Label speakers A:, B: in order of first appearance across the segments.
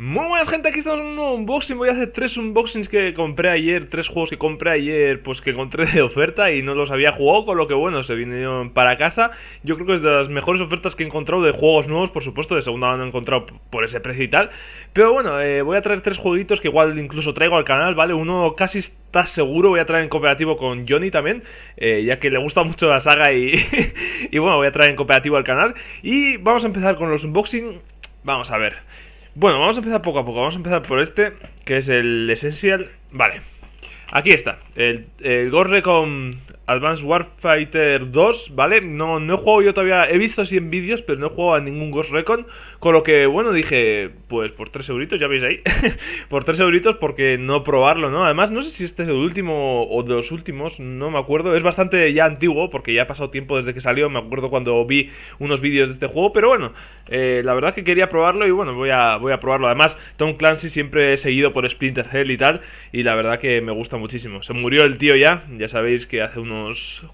A: Muy buenas gente, aquí estamos en un nuevo unboxing Voy a hacer tres unboxings que compré ayer Tres juegos que compré ayer, pues que encontré de oferta Y no los había jugado, con lo que bueno Se vinieron para casa Yo creo que es de las mejores ofertas que he encontrado de juegos nuevos Por supuesto, de segunda mano he encontrado por ese precio y tal Pero bueno, eh, voy a traer tres jueguitos Que igual incluso traigo al canal, ¿vale? Uno casi está seguro, voy a traer en cooperativo con Johnny también eh, Ya que le gusta mucho la saga y, y bueno, voy a traer en cooperativo al canal Y vamos a empezar con los unboxing Vamos a ver bueno, vamos a empezar poco a poco. Vamos a empezar por este, que es el Essential. Vale, aquí está. El, Gorre con Advanced Warfighter 2, ¿vale? No, no he jugado yo todavía, he visto así en vídeos, pero no he jugado a ningún Ghost Recon. Con lo que, bueno, dije, pues por 3 euritos, ya veis ahí, por 3 euritos, porque no probarlo, ¿no? Además, no sé si este es el último o de los últimos, no me acuerdo. Es bastante ya antiguo, porque ya ha pasado tiempo desde que salió, me acuerdo cuando vi unos vídeos de este juego, pero bueno, eh, la verdad que quería probarlo y bueno, voy a, voy a probarlo. Además, Tom Clancy siempre he seguido por Splinter Cell y tal, y la verdad que me gusta muchísimo. Se murió el tío ya, ya sabéis que hace unos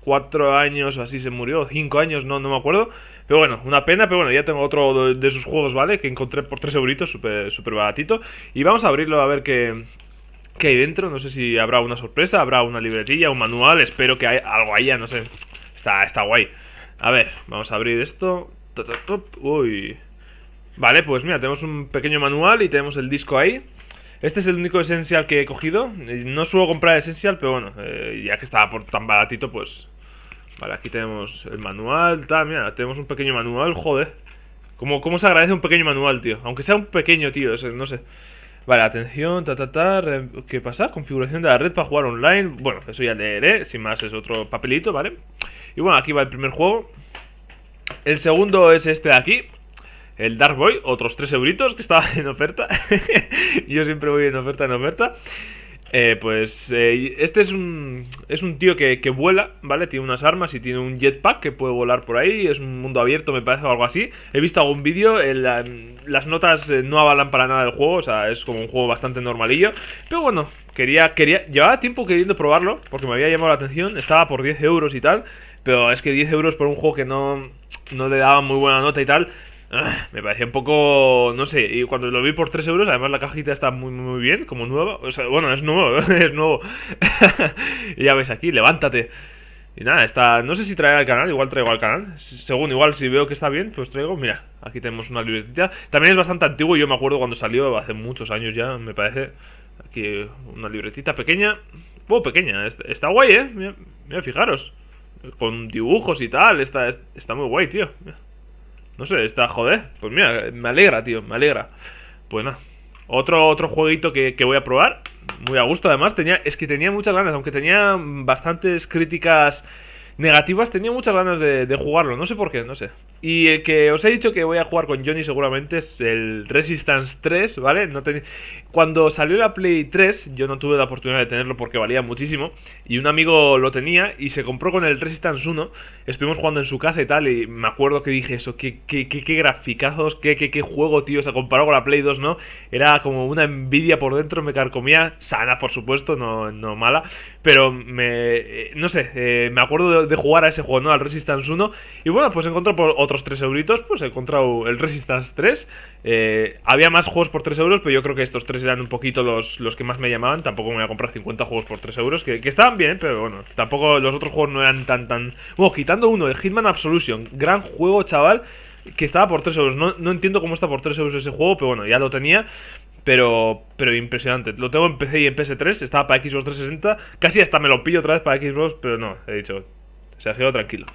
A: cuatro años o así se murió, cinco años, no, no me acuerdo. Pero bueno, una pena, pero bueno, ya tengo otro de, sus juegos, ¿vale? Que encontré por tres euritos, súper super baratito. Y vamos a abrirlo a ver qué, hay dentro. No sé si habrá una sorpresa, habrá una libretilla, un manual, espero que haya algo allá, no sé. Está, está guay. A ver, vamos a abrir esto. Uy. Vale, pues mira, tenemos un pequeño manual y tenemos el disco ahí. Este es el único Essential que he cogido. Eh, no suelo comprar Essential, pero bueno, eh, ya que estaba por tan baratito, pues... Vale, aquí tenemos el manual, mira, tenemos un pequeño manual, joder. ¿Cómo, cómo se agradece un pequeño manual, tío? Aunque sea un pequeño, tío, no sé. Vale, atención, ta, ta, ta, ¿qué pasa? Configuración de la red para jugar online. Bueno, eso ya leeré, sin más, es otro papelito, ¿vale? Y bueno, aquí va el primer juego. El segundo es este de aquí, el Dark Boy, otros 3 euritos que estaba en oferta. Yo siempre voy en oferta, en oferta. Eh, pues eh, este es un, es un tío que, vuela, ¿vale? Tiene unas armas y tiene un jetpack que puede volar por ahí. Es un mundo abierto, me parece, o algo así. He visto algún vídeo. las notas eh, no avalan para nada el juego. O sea, es como un juego bastante normalillo. Pero bueno, quería, quería llevaba tiempo queriendo probarlo porque me había llamado la atención. Estaba por 10 euros y tal. Pero es que 10 euros por un juego que no, no le daba muy buena nota y tal Ah, me parecía un poco, no sé, y cuando lo vi por 3 euros, además la cajita está muy, muy bien, como nueva, o sea, bueno, es nuevo, es nuevo. y ya ves aquí, levántate. Y nada, está, no sé si traer al canal, igual traigo al canal, según igual si veo que está bien, pues traigo, mira, aquí tenemos una libretita. También es bastante antiguo, yo me acuerdo cuando salió, hace muchos años ya, me parece, aquí una libretita pequeña, Muy oh, pequeña, está, guay, eh, mira, fijaros, con dibujos y tal, está, está muy guay, tío. No sé, está joder. Pues mira, me alegra, tío, me alegra. Pues nada. Otro, otro jueguito que, que voy a probar. Muy a gusto, además. Tenía, es que tenía muchas ganas, aunque tenía bastantes críticas negativas, tenía muchas ganas de, jugarlo, no sé por qué, no sé. Y el que os he dicho que voy a jugar con Johnny seguramente es el Resistance 3, ¿vale? No ten... Cuando salió la Play 3, yo no tuve la oportunidad de tenerlo porque valía muchísimo, y un amigo lo tenía y se compró con el Resistance 1, estuvimos jugando en su casa y tal, y me acuerdo que dije eso, qué, qué, graficazos, qué, qué, juego, tío, o sea, comparado con la Play 2, ¿no? Era como una envidia por dentro, me carcomía, sana, por supuesto, no, no mala, pero me... Eh, no sé, eh, me acuerdo de de, jugar a ese juego, ¿no? Al Resistance 1. Y bueno, pues he por otros 3 euritos, pues he encontrado el Resistance 3. Eh, había más juegos por 3 euros, pero yo creo que estos 3 eran un poquito los, los que más me llamaban. Tampoco me voy a comprar 50 juegos por 3 euros, que, estaban bien, pero bueno, tampoco los otros juegos no eran tan, tan... Bueno, quitando uno, el Hitman Absolution, gran juego, chaval. Que estaba por 3 euros. No, entiendo cómo está por 3 euros ese juego, pero bueno, ya lo tenía. Pero, pero impresionante. Lo tengo en PC y en PS3, estaba para Xbox 360. Casi hasta me lo pillo otra vez para Xbox, pero no, he dicho, se ha quedado tranquilo.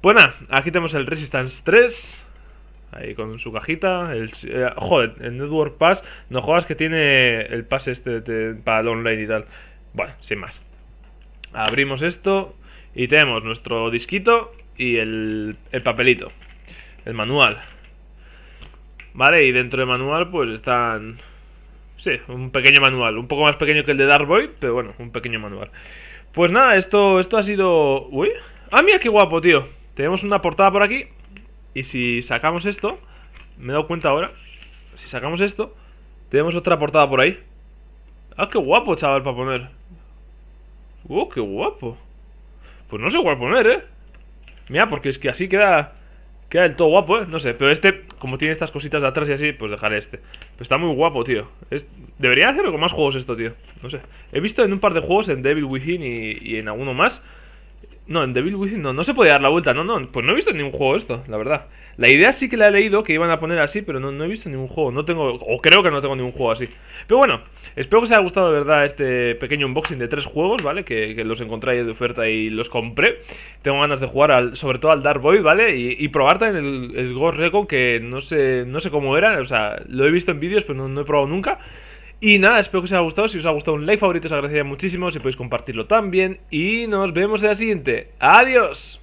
A: Bueno, pues aquí tenemos el Resistance 3. Ahí con su cajita. El, eh, joder, el Network Pass. No juegas que tiene el pase este para el online y tal. Bueno, sin más. Abrimos esto. Y tenemos nuestro disquito y el, el papelito. El manual. Vale, y dentro del manual pues están... Sí, un pequeño manual. Un poco más pequeño que el de Dark pero bueno, un pequeño manual. Pues nada, esto, esto ha sido... Uy, ¡Ah, mira qué guapo, tío! Tenemos una portada por aquí Y si sacamos esto Me he dado cuenta ahora Si sacamos esto Tenemos otra portada por ahí ¡Ah, qué guapo, chaval, para poner! ¡Uh, qué guapo! Pues no sé cuál poner, ¿eh? Mira, porque es que así queda Queda el todo guapo, ¿eh? No sé, pero este Como tiene estas cositas de atrás y así Pues dejaré este Pero está muy guapo, tío Debería hacerlo con más juegos esto, tío No sé He visto en un par de juegos En Devil Within y, y en alguno más no, en Devil Within no, no se puede dar la vuelta. No, no, pues no he visto ningún juego esto, la verdad. La idea sí que la he leído, que iban a poner así, pero no, he visto ningún juego. No tengo, o creo que no tengo ningún juego así. Pero bueno, espero que os haya gustado de verdad este pequeño unboxing de tres juegos, ¿vale? Que, los encontré de oferta y los compré. Tengo ganas de jugar al, sobre todo al Dark Void, ¿vale? Y, probar también el, el Ghost Recon, que no sé, no sé cómo era. O sea, lo he visto en vídeos, pero no he probado nunca. Y nada, espero que os haya gustado. Si os ha gustado un like favorito, os agradecería muchísimo. Si podéis compartirlo también. Y nos vemos en la siguiente. ¡Adiós!